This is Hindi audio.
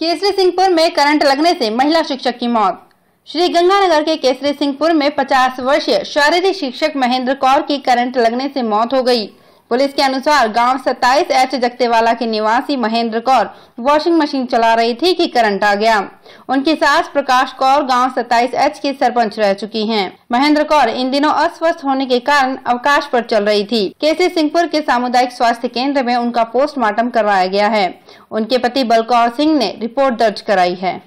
केसरी सिंहपुर में करंट लगने से महिला शिक्षक की मौत श्री गंगानगर के केसरी सिंहपुर में 50 वर्षीय शारीरिक शिक्षक महेंद्र कौर की करंट लगने से मौत हो गई पुलिस के अनुसार गांव 27 एच जगतेवाला के निवासी महेंद्र कौर वॉशिंग मशीन चला रही थी कि करंट आ गया उनकी सास प्रकाश कौर गांव 27 एच की सरपंच रह चुकी हैं। महेंद्र कौर इन दिनों अस्वस्थ होने के कारण अवकाश पर चल रही थी केसी सिंहपुर के सामुदायिक स्वास्थ्य केंद्र में उनका पोस्टमार्टम करवाया गया है उनके पति बलकौर सिंह ने रिपोर्ट दर्ज कराई है